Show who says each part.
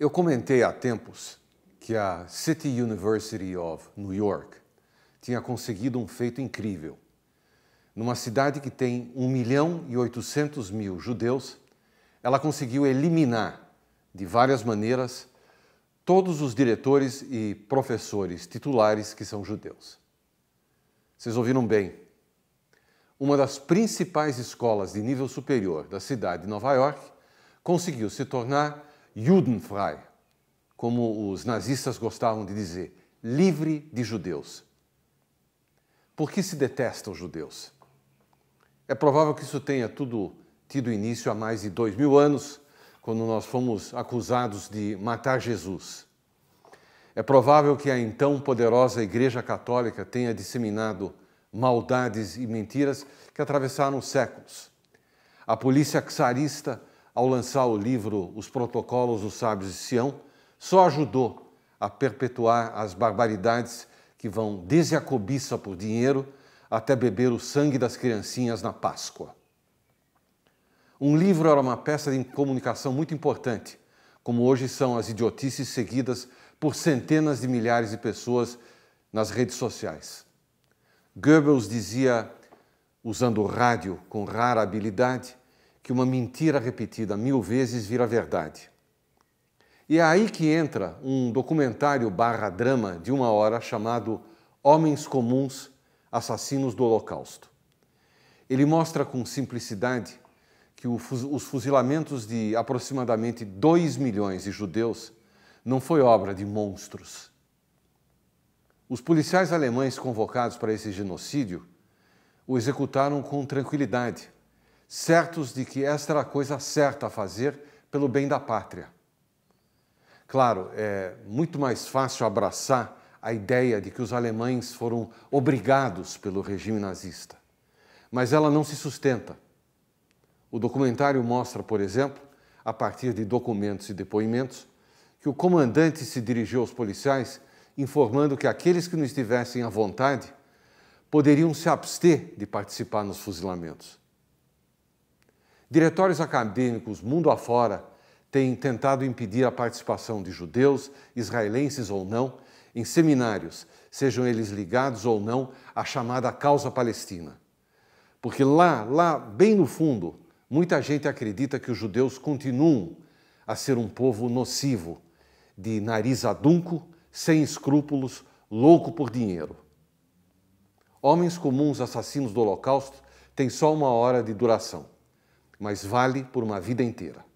Speaker 1: Eu comentei há tempos que a City University of New York tinha conseguido um feito incrível. Numa cidade que tem 1 milhão e 800 mil judeus, ela conseguiu eliminar, de várias maneiras, todos os diretores e professores titulares que são judeus. Vocês ouviram bem. Uma das principais escolas de nível superior da cidade de Nova York conseguiu se tornar judenfrei, como os nazistas gostavam de dizer, livre de judeus. Por que se detestam os judeus? É provável que isso tenha tudo tido início há mais de dois mil anos, quando nós fomos acusados de matar Jesus. É provável que a então poderosa Igreja Católica tenha disseminado maldades e mentiras que atravessaram séculos. A polícia czarista ao lançar o livro Os Protocolos dos Sábios de Sião, só ajudou a perpetuar as barbaridades que vão desde a cobiça por dinheiro até beber o sangue das criancinhas na Páscoa. Um livro era uma peça de comunicação muito importante, como hoje são as idiotices seguidas por centenas de milhares de pessoas nas redes sociais. Goebbels dizia, usando o rádio com rara habilidade, que uma mentira repetida mil vezes vira verdade. E é aí que entra um documentário barra drama de uma hora chamado Homens Comuns, Assassinos do Holocausto. Ele mostra com simplicidade que os fuzilamentos de aproximadamente 2 milhões de judeus não foi obra de monstros. Os policiais alemães convocados para esse genocídio o executaram com tranquilidade, certos de que esta era a coisa certa a fazer pelo bem da pátria. Claro, é muito mais fácil abraçar a ideia de que os alemães foram obrigados pelo regime nazista, mas ela não se sustenta. O documentário mostra, por exemplo, a partir de documentos e depoimentos, que o comandante se dirigiu aos policiais informando que aqueles que não estivessem à vontade poderiam se abster de participar nos fuzilamentos. Diretórios acadêmicos mundo afora têm tentado impedir a participação de judeus, israelenses ou não, em seminários, sejam eles ligados ou não à chamada causa palestina. Porque lá, lá, bem no fundo, muita gente acredita que os judeus continuam a ser um povo nocivo, de nariz adunco, sem escrúpulos, louco por dinheiro. Homens comuns assassinos do Holocausto têm só uma hora de duração mas vale por uma vida inteira.